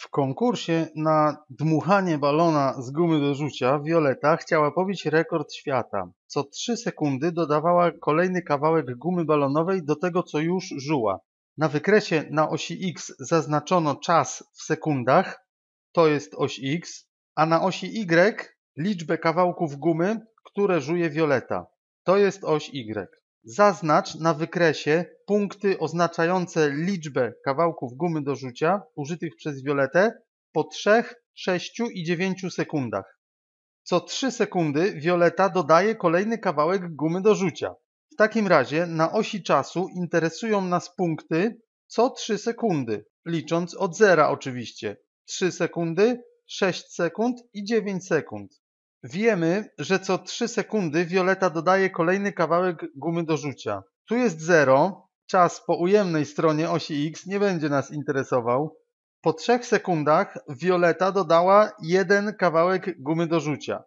W konkursie na dmuchanie balona z gumy do rzucia Violeta chciała pobić rekord świata. Co trzy sekundy dodawała kolejny kawałek gumy balonowej do tego, co już żuła. Na wykresie na osi X zaznaczono czas w sekundach, to jest oś X, a na osi Y liczbę kawałków gumy, które żuje Violeta. To jest oś Y. Zaznacz na wykresie punkty oznaczające liczbę kawałków gumy do rzucia użytych przez Violetę po 3, 6 i 9 sekundach. Co 3 sekundy Violeta dodaje kolejny kawałek gumy do rzucia. W takim razie na osi czasu interesują nas punkty co 3 sekundy, licząc od zera oczywiście. 3 sekundy, 6 sekund i 9 sekund. Wiemy, że co 3 sekundy Violeta dodaje kolejny kawałek gumy do rzucia. Tu jest 0, czas po ujemnej stronie osi X nie będzie nas interesował. Po 3 sekundach Violeta dodała jeden kawałek gumy do rzucia.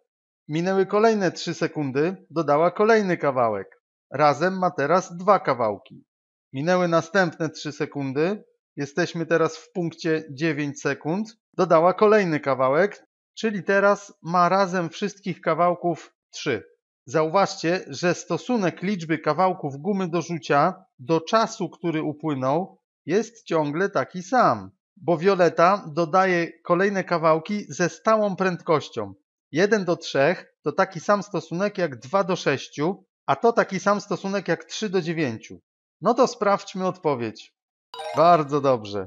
Minęły kolejne 3 sekundy, dodała kolejny kawałek. Razem ma teraz dwa kawałki. Minęły następne 3 sekundy, jesteśmy teraz w punkcie 9 sekund, dodała kolejny kawałek, Czyli teraz ma razem wszystkich kawałków 3. Zauważcie, że stosunek liczby kawałków gumy do rzucia do czasu, który upłynął, jest ciągle taki sam, bo Violeta dodaje kolejne kawałki ze stałą prędkością. 1 do 3 to taki sam stosunek jak 2 do 6, a to taki sam stosunek jak 3 do 9. No to sprawdźmy odpowiedź. Bardzo dobrze.